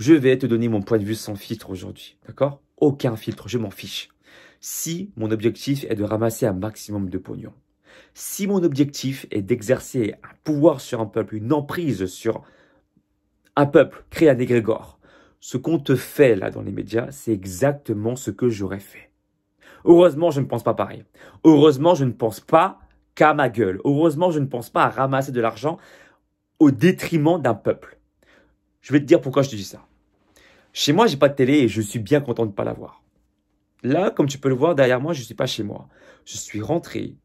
Je vais te donner mon point de vue sans filtre aujourd'hui, d'accord Aucun filtre, je m'en fiche. Si mon objectif est de ramasser un maximum de pognon, si mon objectif est d'exercer un pouvoir sur un peuple, une emprise sur un peuple, créer un égrégore, ce qu'on te fait là dans les médias, c'est exactement ce que j'aurais fait. Heureusement, je ne pense pas pareil. Heureusement, je ne pense pas qu'à ma gueule. Heureusement, je ne pense pas à ramasser de l'argent au détriment d'un peuple. Je vais te dire pourquoi je te dis ça. Chez moi, j'ai pas de télé et je suis bien content de ne pas l'avoir. Là, comme tu peux le voir derrière moi, je ne suis pas chez moi. Je suis rentré,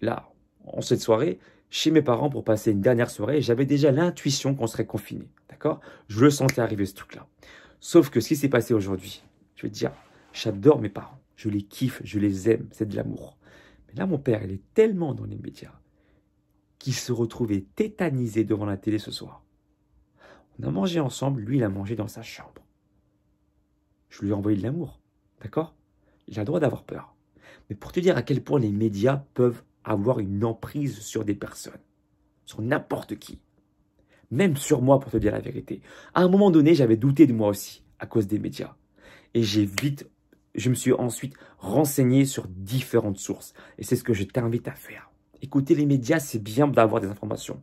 là, en cette soirée, chez mes parents pour passer une dernière soirée. J'avais déjà l'intuition qu'on serait confiné. D'accord Je le sentais arriver ce truc-là. Sauf que ce qui s'est passé aujourd'hui, je veux dire, j'adore mes parents. Je les kiffe, je les aime, c'est de l'amour. Mais là, mon père, il est tellement dans les médias qu'il se retrouvait tétanisé devant la télé ce soir. On a mangé ensemble, lui il a mangé dans sa chambre. Je lui ai envoyé de l'amour, d'accord Il a le droit d'avoir peur. Mais pour te dire à quel point les médias peuvent avoir une emprise sur des personnes, sur n'importe qui, même sur moi pour te dire la vérité. À un moment donné, j'avais douté de moi aussi à cause des médias. Et j'ai vite, je me suis ensuite renseigné sur différentes sources. Et c'est ce que je t'invite à faire. Écouter les médias, c'est bien d'avoir des informations.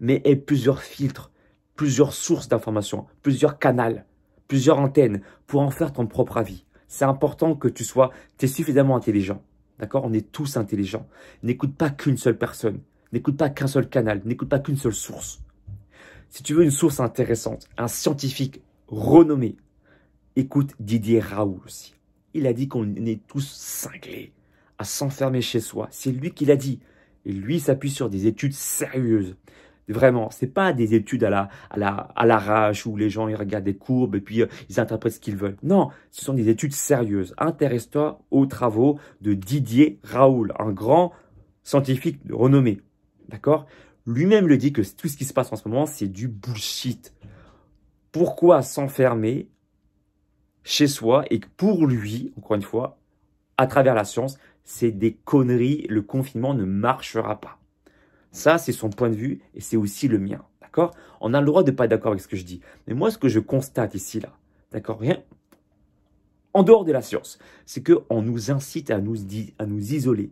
Mais aie plusieurs filtres plusieurs sources d'informations, plusieurs canaux, plusieurs antennes pour en faire ton propre avis. C'est important que tu sois, tu es suffisamment intelligent. D'accord On est tous intelligents. N'écoute pas qu'une seule personne. N'écoute pas qu'un seul canal. N'écoute pas qu'une seule source. Si tu veux une source intéressante, un scientifique renommé, écoute Didier Raoult aussi. Il a dit qu'on est tous cinglés à s'enfermer chez soi. C'est lui qui l'a dit. Et lui s'appuie sur des études sérieuses. Vraiment, c'est pas des études à la à la à l'arrache où les gens ils regardent des courbes et puis euh, ils interprètent ce qu'ils veulent. Non, ce sont des études sérieuses. Intéresse-toi aux travaux de Didier Raoul, un grand scientifique renommé. D'accord Lui-même le dit que tout ce qui se passe en ce moment, c'est du bullshit. Pourquoi s'enfermer chez soi et pour lui, encore une fois, à travers la science, c'est des conneries, le confinement ne marchera pas. Ça, c'est son point de vue et c'est aussi le mien. D'accord On a le droit de ne pas être d'accord avec ce que je dis. Mais moi, ce que je constate ici, là, d'accord Rien en dehors de la science, c'est qu'on nous incite à nous, à nous isoler.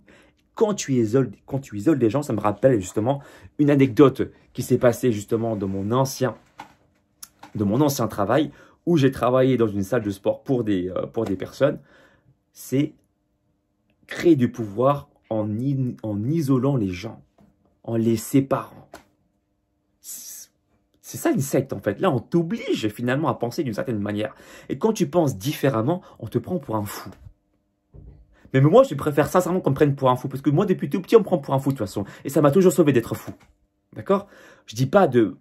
Quand tu, isoles, quand tu isoles des gens, ça me rappelle justement une anecdote qui s'est passée justement de mon ancien, mon ancien travail où j'ai travaillé dans une salle de sport pour des, euh, pour des personnes. C'est créer du pouvoir en, en isolant les gens en les séparant. C'est ça une secte en fait. Là, on t'oblige finalement à penser d'une certaine manière. Et quand tu penses différemment, on te prend pour un fou. Mais moi, je préfère sincèrement qu'on me prenne pour un fou. Parce que moi, depuis tout petit, on me prend pour un fou de toute façon. Et ça m'a toujours sauvé d'être fou. D'accord Je dis pas de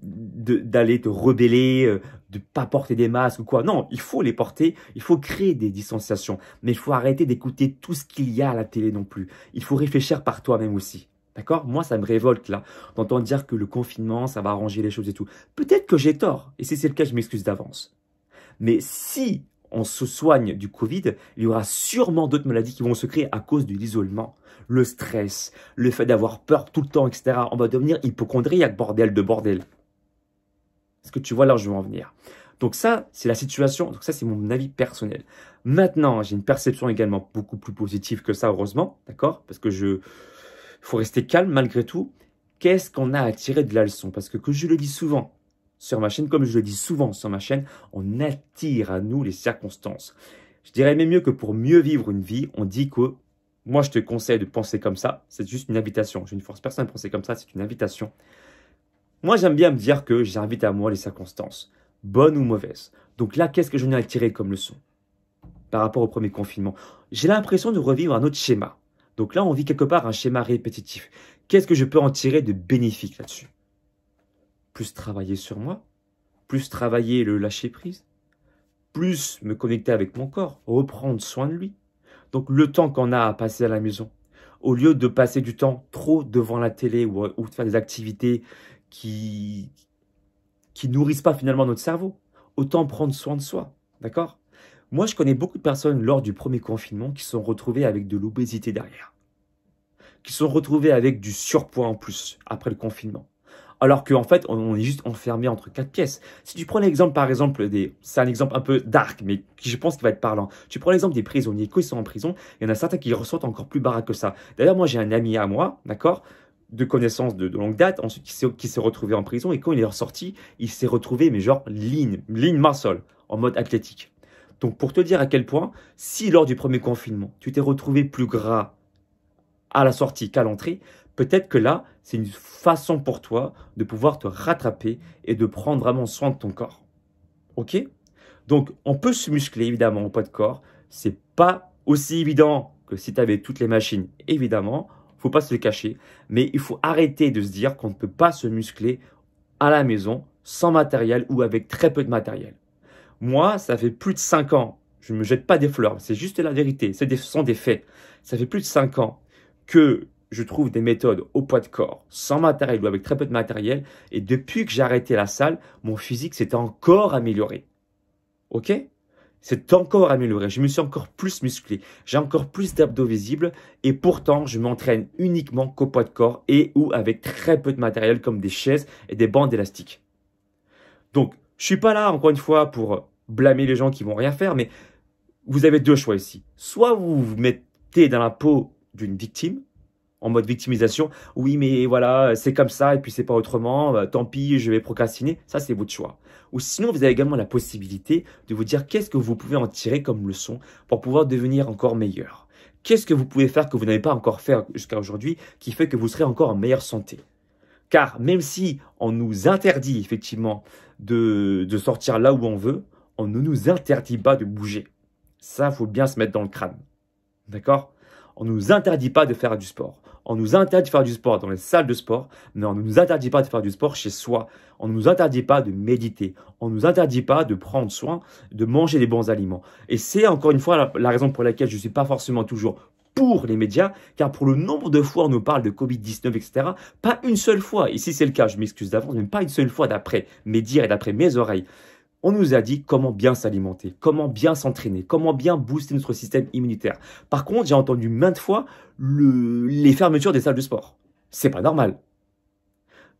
d'aller te rebeller, euh, de pas porter des masques ou quoi. Non, il faut les porter, il faut créer des distanciations, mais il faut arrêter d'écouter tout ce qu'il y a à la télé non plus. Il faut réfléchir par toi-même aussi. D'accord Moi, ça me révolte là, d'entendre dire que le confinement, ça va arranger les choses et tout. Peut-être que j'ai tort, et si c'est le cas, je m'excuse d'avance. Mais si on se soigne du Covid, il y aura sûrement d'autres maladies qui vont se créer à cause de l'isolement. Le stress, le fait d'avoir peur tout le temps, etc. On va devenir hypochondriaque, bordel de bordel. Est-ce que tu vois là je veux en venir donc ça, c'est la situation. Donc ça, c'est mon avis personnel. Maintenant, j'ai une perception également beaucoup plus positive que ça, heureusement, d'accord Parce que je, faut rester calme malgré tout. Qu'est-ce qu'on a à tirer de la leçon Parce que, je le dis souvent sur ma chaîne, comme je le dis souvent sur ma chaîne, on attire à nous les circonstances. Je dirais même mieux que pour mieux vivre une vie, on dit que moi je te conseille de penser comme ça, c'est juste une invitation. Je ne force personne à penser comme ça, c'est une invitation. Moi j'aime bien me dire que j'invite à moi les circonstances, bonnes ou mauvaises. Donc là, qu'est-ce que j'en ai à comme leçon par rapport au premier confinement J'ai l'impression de revivre un autre schéma. Donc là, on vit quelque part un schéma répétitif. Qu'est-ce que je peux en tirer de bénéfique là-dessus Plus travailler sur moi, plus travailler le lâcher-prise, plus me connecter avec mon corps, reprendre soin de lui. Donc le temps qu'on a à passer à la maison, au lieu de passer du temps trop devant la télé ou, de faire des activités qui qui nourrissent pas finalement notre cerveau, autant prendre soin de soi, d'accord moi, je connais beaucoup de personnes lors du premier confinement qui sont retrouvées avec de l'obésité derrière, qui sont retrouvées avec du surpoids en plus après le confinement. Alors qu'en fait, on est juste enfermé entre quatre pièces. Si tu prends l'exemple, par exemple, des, c'est un exemple un peu dark, mais qui je pense qu'il va être parlant. Tu prends l'exemple des prisonniers. Quand ils sont en prison, il y en a certains qui ressortent encore plus baraques que ça. D'ailleurs, moi, j'ai un ami à moi, d'accord, de connaissance de, longue date, ensuite qui s'est retrouvé en prison et quand il est ressorti, il s'est retrouvé mais genre lean, lean muscle, en mode athlétique. Donc pour te dire à quel point, si lors du premier confinement, tu t'es retrouvé plus gras à la sortie qu'à l'entrée, peut-être que là, c'est une façon pour toi de pouvoir te rattraper et de prendre vraiment soin de ton corps. Ok Donc on peut se muscler évidemment au poids de corps. C'est pas aussi évident que si tu avais toutes les machines, évidemment. Faut pas se le cacher, mais il faut arrêter de se dire qu'on ne peut pas se muscler à la maison sans matériel ou avec très peu de matériel. Moi, ça fait plus de 5 ans, je ne me jette pas des fleurs, c'est juste la vérité, ce sont des faits. Ça fait plus de 5 ans que je trouve des méthodes au poids de corps, sans matériel ou avec très peu de matériel. Et depuis que j'ai arrêté la salle, mon physique s'est encore amélioré. Ok C'est encore amélioré. Je me suis encore plus musclé. J'ai encore plus d'abdos visibles. Et pourtant, je m'entraîne uniquement qu'au poids de corps et ou avec très peu de matériel comme des chaises et des bandes élastiques. Donc, je suis pas là, encore une fois, pour blâmer les gens qui vont rien faire, mais vous avez deux choix ici. Soit vous vous mettez dans la peau d'une victime, en mode victimisation. Oui, mais voilà, c'est comme ça et puis c'est pas autrement. Euh, tant pis, je vais procrastiner. Ça, c'est votre choix. Ou sinon, vous avez également la possibilité de vous dire qu'est-ce que vous pouvez en tirer comme leçon pour pouvoir devenir encore meilleur. Qu'est-ce que vous pouvez faire que vous n'avez pas encore fait jusqu'à aujourd'hui qui fait que vous serez encore en meilleure santé car même si on nous interdit effectivement de, sortir là où on veut, on ne nous interdit pas de bouger. Ça, faut bien se mettre dans le crâne. D'accord On ne nous interdit pas de faire du sport. On nous interdit de faire du sport dans les salles de sport, mais on ne nous interdit pas de faire du sport chez soi. On ne nous interdit pas de méditer. On ne nous interdit pas de prendre soin, de manger des bons aliments. Et c'est encore une fois la, la raison pour laquelle je ne suis pas forcément toujours pour les médias, car pour le nombre de fois on nous parle de Covid-19, etc., pas une seule fois, et si c'est le cas, je m'excuse d'avance, mais pas une seule fois d'après mes dires et d'après mes oreilles, on nous a dit comment bien s'alimenter, comment bien s'entraîner, comment bien booster notre système immunitaire. Par contre, j'ai entendu maintes fois les fermetures des salles de sport. C'est pas normal.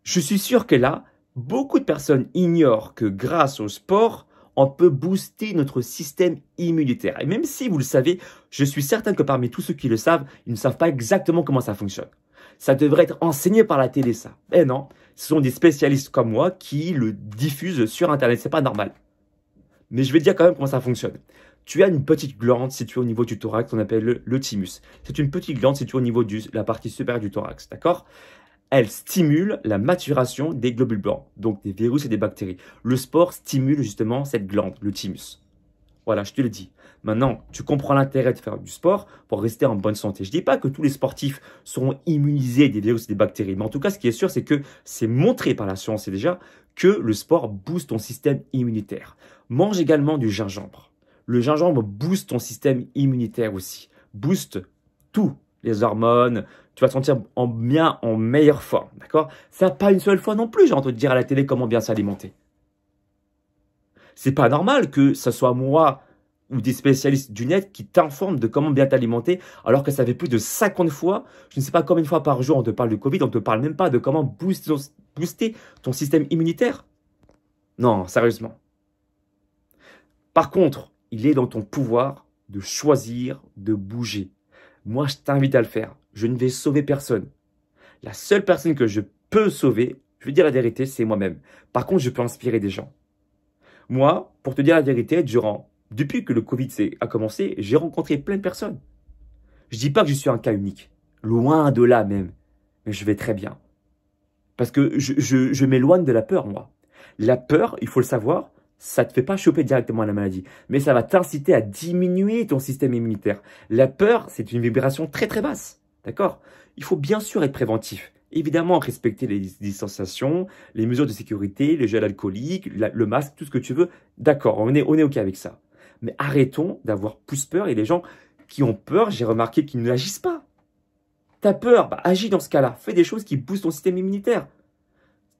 Je suis sûr que là, beaucoup de personnes ignorent que grâce au sport, on peut booster notre système immunitaire. Et même si vous le savez, je suis certain que parmi tous ceux qui le savent, ils ne savent pas exactement comment ça fonctionne. Ça devrait être enseigné par la télé, ça. Eh non, ce sont des spécialistes comme moi qui le diffusent sur Internet. C'est pas normal. Mais je vais dire quand même comment ça fonctionne. Tu as une petite glande située au niveau du thorax qu'on appelle le thymus. C'est une petite glande située au niveau de la partie supérieure du thorax, d'accord elle stimule la maturation des globules blancs, donc des virus et des bactéries. Le sport stimule justement cette glande, le thymus. Voilà, je te le dis. Maintenant, tu comprends l'intérêt de faire du sport pour rester en bonne santé. Je ne dis pas que tous les sportifs seront immunisés des virus et des bactéries, mais en tout cas, ce qui est sûr, c'est que c'est montré par la science et déjà que le sport booste ton système immunitaire. Mange également du gingembre. Le gingembre booste ton système immunitaire aussi, booste tous les hormones, tu vas te sentir en bien, en meilleure forme, d'accord Ça, pas une seule fois non plus, j'ai entendu dire à la télé comment bien s'alimenter. C'est pas normal que ce soit moi ou des spécialistes du net qui t'informent de comment bien t'alimenter, alors que ça fait plus de 50 fois, je ne sais pas combien de fois par jour on te parle du Covid, on ne te parle même pas de comment booster ton système immunitaire. Non, sérieusement. Par contre, il est dans ton pouvoir de choisir de bouger. Moi, je t'invite à le faire je ne vais sauver personne. La seule personne que je peux sauver, je vais dire la vérité, c'est moi-même. Par contre, je peux inspirer des gens. Moi, pour te dire la vérité, depuis que le Covid a commencé, j'ai rencontré plein de personnes. Je ne dis pas que je suis un cas unique. Loin de là même. Mais je vais très bien. Parce que je, m'éloigne de la peur, moi. La peur, il faut le savoir, ça te fait pas choper directement à la maladie, mais ça va t'inciter à diminuer ton système immunitaire. La peur, c'est une vibration très très basse. D'accord Il faut bien sûr être préventif. Évidemment, respecter les distanciations, les mesures de sécurité, le gel alcoolique, le masque, tout ce que tu veux. D'accord, on est, on est OK avec ça. Mais arrêtons d'avoir plus peur et les gens qui ont peur, j'ai remarqué qu'ils n'agissent pas. T'as peur, bah, agis dans ce cas-là. Fais des choses qui boostent ton système immunitaire.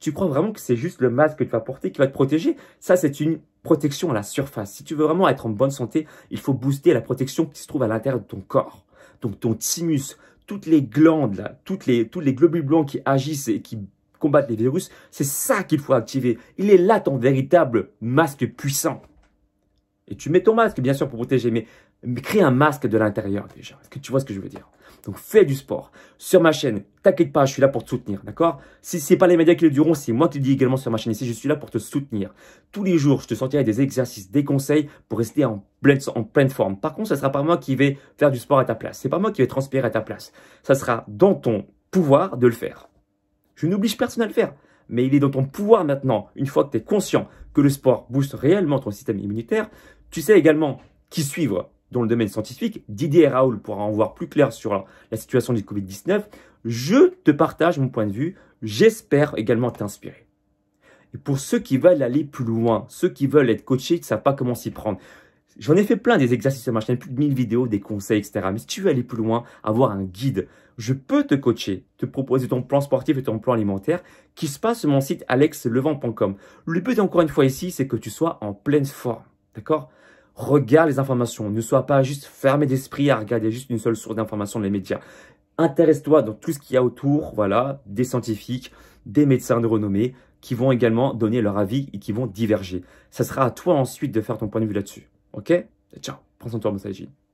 Tu crois vraiment que c'est juste le masque que tu vas porter qui va te protéger Ça, c'est une protection à la surface. Si tu veux vraiment être en bonne santé, il faut booster la protection qui se trouve à l'intérieur de ton corps. Donc ton thymus, toutes les glandes, là, toutes les, tous les globules blancs qui agissent et qui combattent les virus, c'est ça qu'il faut activer. Il est là ton véritable masque puissant. Et tu mets ton masque, bien sûr, pour protéger, mais, mais crée un masque de l'intérieur déjà. Est-ce que tu vois ce que je veux dire donc fais du sport. Sur ma chaîne, t'inquiète pas, je suis là pour te soutenir, d'accord Si n'est pas les médias qui le diront, c'est moi qui dis également sur ma chaîne ici, je suis là pour te soutenir. Tous les jours, je te sortirai des exercices, des conseils pour rester en pleine, forme. Par contre, ne sera pas moi qui vais faire du sport à ta place. C'est pas moi qui vais transpirer à ta place. Ça sera dans ton pouvoir de le faire. Je n'oblige personne à le faire mais il est dans ton pouvoir maintenant, une fois que tu es conscient que le sport booste réellement ton système immunitaire, tu sais également qui suivre dans le domaine scientifique, Didier Raoul pourra en voir plus clair sur la situation du Covid-19, je te partage mon point de vue, j'espère également t'inspirer. Et pour ceux qui veulent aller plus loin, ceux qui veulent être coachés, qui ne savent pas comment s'y prendre. J'en ai fait plein des exercices sur ma chaîne, plus de 1000 vidéos, des conseils, etc. Mais si tu veux aller plus loin, avoir un guide, je peux te coacher, te proposer ton plan sportif et ton plan alimentaire qui se passe sur mon site alexlevent.com. Le but encore une fois ici, c'est que tu sois en pleine forme. D'accord Regarde les informations. Ne sois pas juste fermé d'esprit à regarder juste une seule source d'information, les médias. Intéresse-toi dans tout ce qu'il y a autour, voilà, des scientifiques, des médecins de renommée qui vont également donner leur avis et qui vont diverger. Ça sera à toi ensuite de faire ton point de vue là-dessus. Ok Ciao. Prends soin de toi, mon